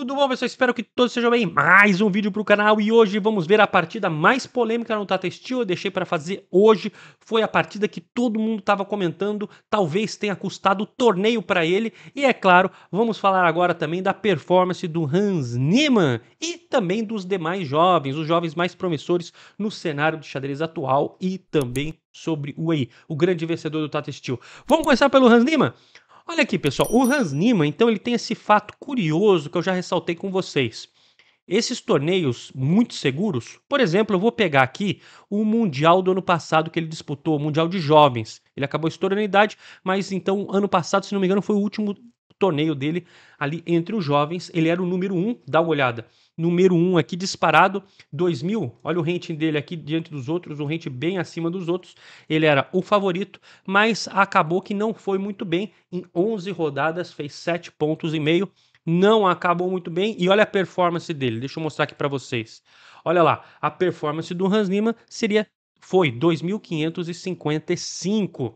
Tudo bom, pessoal? Espero que todos sejam bem. Mais um vídeo para o canal e hoje vamos ver a partida mais polêmica no Tata Steel. Eu deixei para fazer hoje. Foi a partida que todo mundo estava comentando. Talvez tenha custado o torneio para ele. E é claro, vamos falar agora também da performance do Hans Niemann e também dos demais jovens, os jovens mais promissores no cenário de xadrez atual e também sobre o EI, o grande vencedor do Tata Steel. Vamos começar pelo Hans Niemann? Olha aqui, pessoal, o Hans Niemann, então, ele tem esse fato curioso que eu já ressaltei com vocês. Esses torneios muito seguros, por exemplo, eu vou pegar aqui o Mundial do ano passado que ele disputou, o Mundial de Jovens. Ele acabou estourando a idade, mas então ano passado, se não me engano, foi o último torneio dele ali entre os jovens. Ele era o número um, dá uma olhada. Número um aqui disparado, 2000. Olha o rating dele aqui diante dos outros, um rating bem acima dos outros. Ele era o favorito, mas acabou que não foi muito bem. Em 11 rodadas fez 7 pontos e meio não acabou muito bem e olha a performance dele. Deixa eu mostrar aqui para vocês. Olha lá, a performance do Hans Lima seria foi 2.555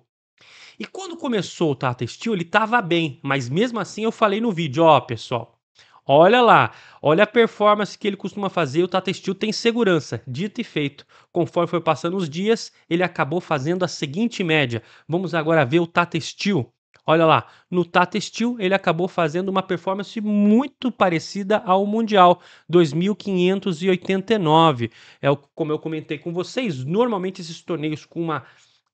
e quando começou o Tata Steel, ele tava bem, mas mesmo assim eu falei no vídeo, ó, oh, pessoal, olha lá, olha a performance que ele costuma fazer, o Tata Steel tem segurança, dito e feito. Conforme foi passando os dias, ele acabou fazendo a seguinte média. Vamos agora ver o Tata Steel. Olha lá, no Tata Steel ele acabou fazendo uma performance muito parecida ao Mundial 2589. É o, como eu comentei com vocês, normalmente esses torneios com uma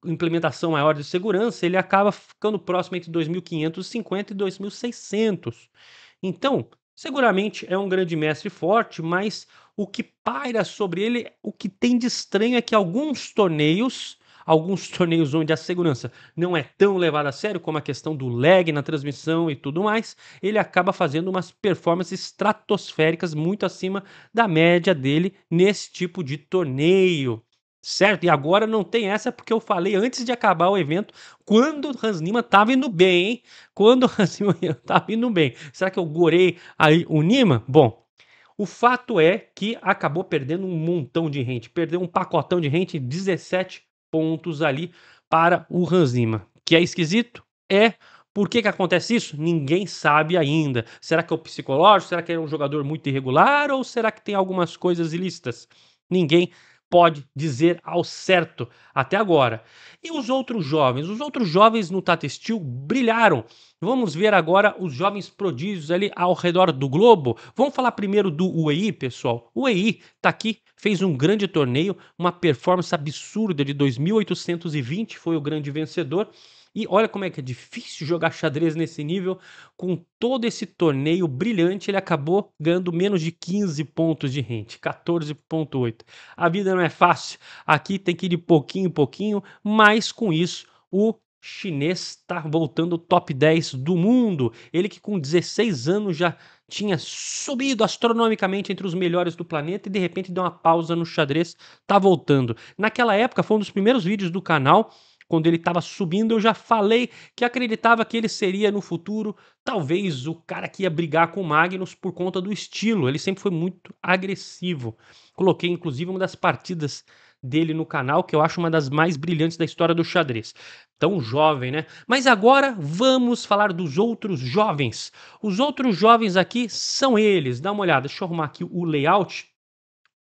implementação maior de segurança, ele acaba ficando próximo entre 2.550 e 2.600. Então, seguramente é um grande mestre forte, mas o que paira sobre ele, o que tem de estranho é que alguns torneios alguns torneios onde a segurança não é tão levada a sério, como a questão do lag na transmissão e tudo mais, ele acaba fazendo umas performances estratosféricas muito acima da média dele nesse tipo de torneio. Certo? E agora não tem essa porque eu falei antes de acabar o evento, quando o Hans Nima estava indo bem, hein? Quando o Hans Nima estava indo bem. Será que eu gorei aí o Nima Bom, o fato é que acabou perdendo um montão de rente, perdeu um pacotão de rente, 17 pontos ali para o Hans Nima Que é esquisito? É. Por que, que acontece isso? Ninguém sabe ainda. Será que é o psicológico? Será que é um jogador muito irregular? Ou será que tem algumas coisas ilícitas? Ninguém pode dizer ao certo até agora. E os outros jovens? Os outros jovens no Tata Steel brilharam. Vamos ver agora os jovens prodígios ali ao redor do globo. Vamos falar primeiro do UEI, pessoal. O UEI está aqui, fez um grande torneio, uma performance absurda de 2.820 foi o grande vencedor. E olha como é que é difícil jogar xadrez nesse nível. Com todo esse torneio brilhante, ele acabou ganhando menos de 15 pontos de rente, 14.8. A vida não é fácil. Aqui tem que ir de pouquinho em pouquinho, mas com isso o chinês está voltando ao top 10 do mundo. Ele que com 16 anos já tinha subido astronomicamente entre os melhores do planeta e de repente deu uma pausa no xadrez, Está voltando. Naquela época foi um dos primeiros vídeos do canal quando ele estava subindo, eu já falei que acreditava que ele seria no futuro talvez o cara que ia brigar com o Magnus por conta do estilo. Ele sempre foi muito agressivo. Coloquei inclusive uma das partidas dele no canal, que eu acho uma das mais brilhantes da história do xadrez. Tão jovem, né? Mas agora vamos falar dos outros jovens. Os outros jovens aqui são eles. Dá uma olhada, deixa eu arrumar aqui o layout.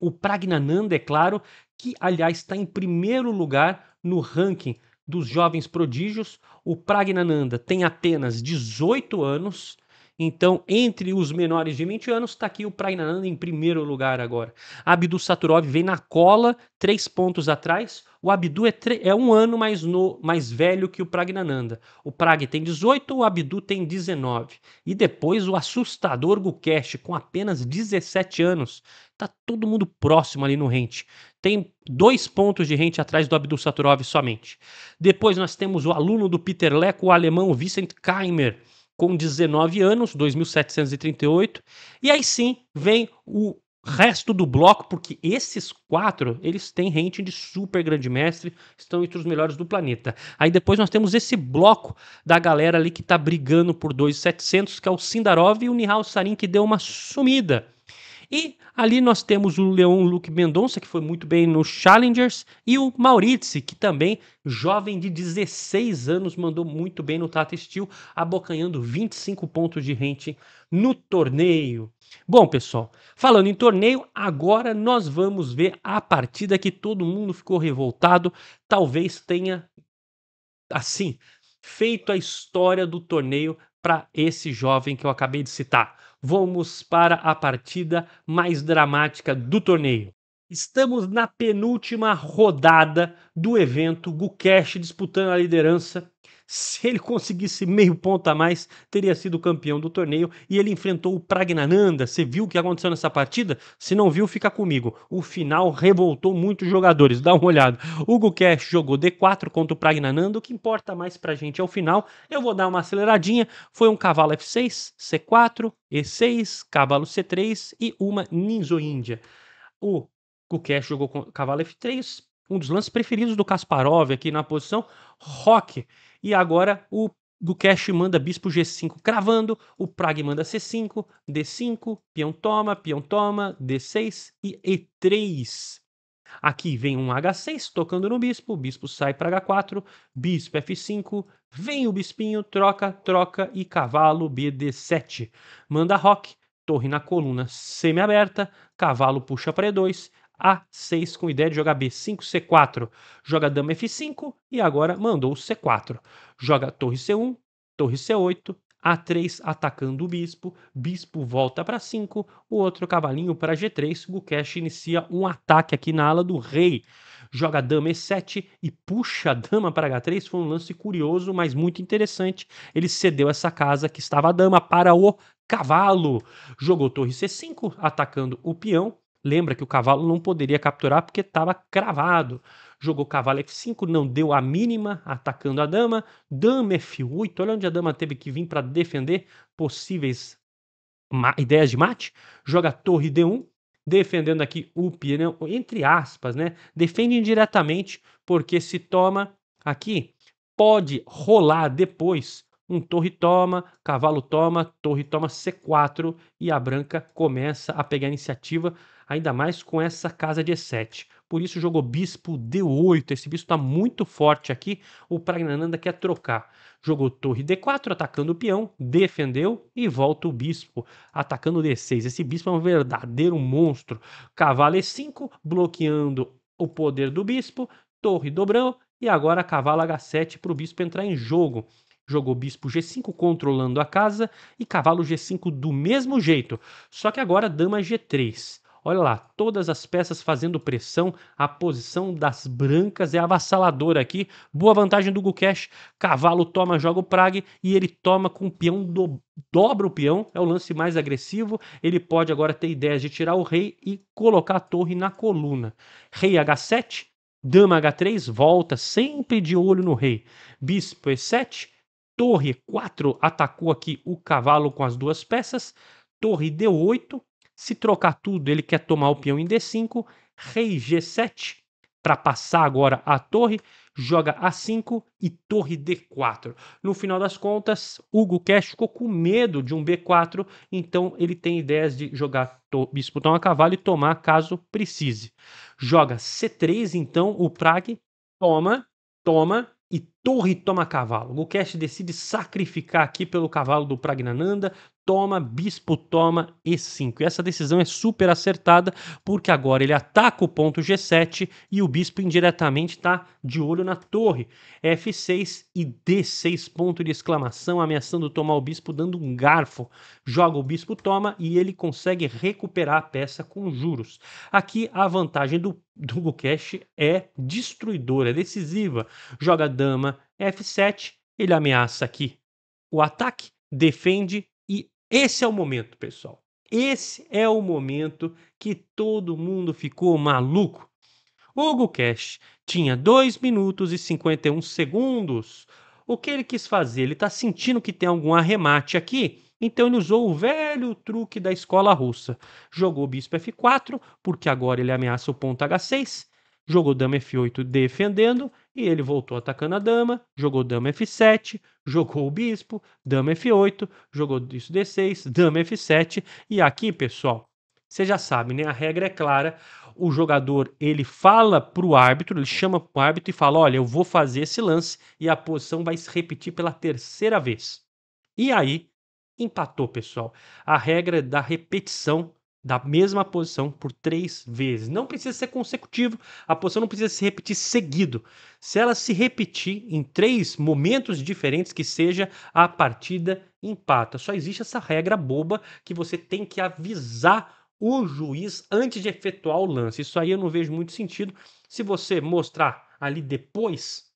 O Pragnananda, é claro, que aliás está em primeiro lugar no ranking dos jovens prodígios. O Pragnananda tem apenas 18 anos. Então, entre os menores de 20 anos, está aqui o Pragnananda em primeiro lugar agora. Abdu Saturov vem na cola, três pontos atrás. O Abdu é, é um ano mais, no, mais velho que o Pragnananda. O Prag tem 18, o Abdu tem 19. E depois o assustador Gukesh, com apenas 17 anos. Tá todo mundo próximo ali no rente tem dois pontos de rente atrás do Abdul Saturov somente. Depois nós temos o aluno do Peter Leco, o alemão Vicent Kaimer, com 19 anos, 2.738. E aí sim vem o resto do bloco, porque esses quatro, eles têm ranking de super grande mestre, estão entre os melhores do planeta. Aí depois nós temos esse bloco da galera ali que tá brigando por 2.700, que é o Sindarov e o Nihal Sarin, que deu uma sumida. E ali nós temos o Leon Luke Mendonça, que foi muito bem no Challengers, e o Maurizzi, que também, jovem de 16 anos, mandou muito bem no Tata Steel, abocanhando 25 pontos de rente no torneio. Bom, pessoal, falando em torneio, agora nós vamos ver a partida que todo mundo ficou revoltado, talvez tenha assim feito a história do torneio para esse jovem que eu acabei de citar vamos para a partida mais dramática do torneio. Estamos na penúltima rodada do evento, Gukesh disputando a liderança se ele conseguisse meio ponto a mais, teria sido campeão do torneio e ele enfrentou o Pragnananda. Você viu o que aconteceu nessa partida? Se não viu, fica comigo. O final revoltou muitos jogadores. Dá uma olhada. Hugo Cash jogou D4 contra o Pragnananda. O que importa mais pra gente é o final. Eu vou dar uma aceleradinha. Foi um cavalo F6, C4, E6, cavalo C3 e uma Ninzo índia. O Gukesh jogou com cavalo F3, um dos lances preferidos do Kasparov aqui na posição rock. E agora o do cash manda bispo G5 cravando, o Prague manda C5, D5, peão toma, peão toma, D6 e E3. Aqui vem um H6 tocando no bispo, o bispo sai para H4, bispo F5, vem o bispinho, troca, troca e cavalo BD7. Manda roque, torre na coluna semi-aberta, cavalo puxa para E2, a6 com ideia de jogar B5, C4, joga dama F5 e agora mandou o C4. Joga torre C1, torre C8, A3 atacando o bispo, bispo volta para 5, o outro cavalinho para G3, Gukesh inicia um ataque aqui na ala do rei. Joga dama E7 e puxa a dama para H3, foi um lance curioso, mas muito interessante. Ele cedeu essa casa que estava a dama para o cavalo. Jogou torre C5, atacando o peão, Lembra que o cavalo não poderia capturar porque estava cravado. Jogou cavalo f5, não deu a mínima, atacando a dama. Dama f8, olha onde a dama teve que vir para defender possíveis ideias de mate. Joga torre d1, defendendo aqui o peão, entre aspas, né? Defende indiretamente, porque se toma aqui, pode rolar depois um torre toma, cavalo toma, torre toma C4 e a branca começa a pegar iniciativa ainda mais com essa casa de E7. Por isso jogou bispo D8. Esse bispo está muito forte aqui. O Pragnananda quer trocar. Jogou torre D4, atacando o peão, defendeu e volta o bispo, atacando D6. Esse bispo é um verdadeiro monstro. Cavalo E5, bloqueando o poder do bispo, torre dobrão e agora cavalo H7 para o bispo entrar em jogo. Jogou bispo G5 controlando a casa e cavalo G5 do mesmo jeito, só que agora dama G3. Olha lá, todas as peças fazendo pressão, a posição das brancas é avassaladora aqui. Boa vantagem do Gukesh. Cavalo toma, joga o Prague e ele toma com o peão do, dobra o peão, é o lance mais agressivo. Ele pode agora ter ideias de tirar o rei e colocar a torre na coluna. Rei H7, dama H3, volta sempre de olho no rei. Bispo E7, torre 4 atacou aqui o cavalo com as duas peças. Torre D8, se trocar tudo, ele quer tomar o peão em D5, rei G7 para passar agora a torre, joga A5 e torre D4. No final das contas, Hugo Cash ficou com medo de um B4, então ele tem ideias de jogar bispo tomar cavalo e tomar caso precise. Joga C3 então o Prague, toma, toma e torre toma cavalo. O Cash decide sacrificar aqui pelo cavalo do Pragnananda, toma, bispo toma e5. E essa decisão é super acertada, porque agora ele ataca o ponto G7 e o bispo indiretamente está de olho na torre. F6 e D6, ponto de exclamação, ameaçando tomar o bispo, dando um garfo. Joga o bispo, toma e ele consegue recuperar a peça com juros. Aqui a vantagem do do Bukesh é destruidora, é decisiva. Joga dama F7, ele ameaça aqui o ataque, defende esse é o momento, pessoal. Esse é o momento que todo mundo ficou maluco. O Hugo Cash tinha 2 minutos e 51 segundos. O que ele quis fazer? Ele está sentindo que tem algum arremate aqui, então ele usou o velho truque da escola russa. Jogou o bispo F4, porque agora ele ameaça o ponto H6, jogou dama f8 defendendo e ele voltou atacando a dama, jogou dama f7, jogou o bispo, dama f8, jogou isso d6, dama f7 e aqui, pessoal, você já sabe, né? A regra é clara. O jogador ele fala para o árbitro, ele chama para o árbitro e fala: Olha, eu vou fazer esse lance e a posição vai se repetir pela terceira vez. E aí empatou, pessoal. A regra é da repetição da mesma posição por três vezes. Não precisa ser consecutivo, a posição não precisa se repetir seguido. Se ela se repetir em três momentos diferentes, que seja a partida empata. Só existe essa regra boba que você tem que avisar o juiz antes de efetuar o lance. Isso aí eu não vejo muito sentido. Se você mostrar ali depois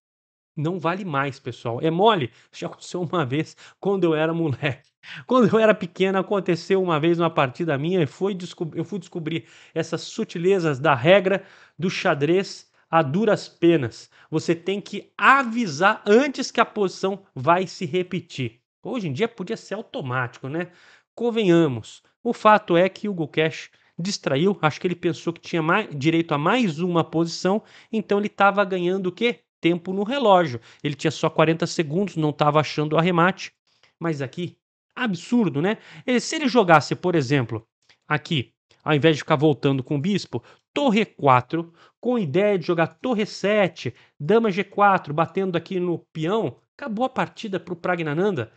não vale mais, pessoal. É mole? Já aconteceu uma vez quando eu era moleque. Quando eu era pequeno, aconteceu uma vez uma partida minha e foi eu fui descobrir essas sutilezas da regra do xadrez a duras penas. Você tem que avisar antes que a posição vai se repetir. Hoje em dia podia ser automático, né? Convenhamos. O fato é que o Hugo Cash distraiu, acho que ele pensou que tinha mais, direito a mais uma posição, então ele estava ganhando o quê? tempo no relógio. Ele tinha só 40 segundos, não estava achando o arremate. Mas aqui, absurdo, né? Ele, se ele jogasse, por exemplo, aqui, ao invés de ficar voltando com o bispo, torre 4, com a ideia de jogar torre 7, dama g4, batendo aqui no peão, acabou a partida para o Pragnananda.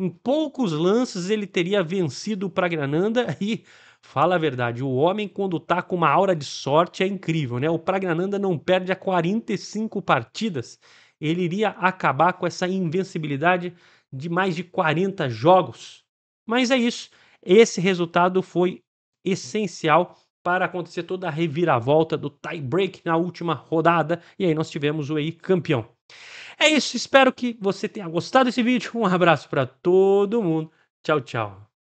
Em poucos lances ele teria vencido o Pragnananda e Fala a verdade, o homem quando tá com uma aura de sorte é incrível, né? O Pragnananda não perde há 45 partidas. Ele iria acabar com essa invencibilidade de mais de 40 jogos. Mas é isso. Esse resultado foi essencial para acontecer toda a reviravolta do tie break na última rodada e aí nós tivemos o aí campeão. É isso, espero que você tenha gostado desse vídeo. Um abraço para todo mundo. Tchau, tchau.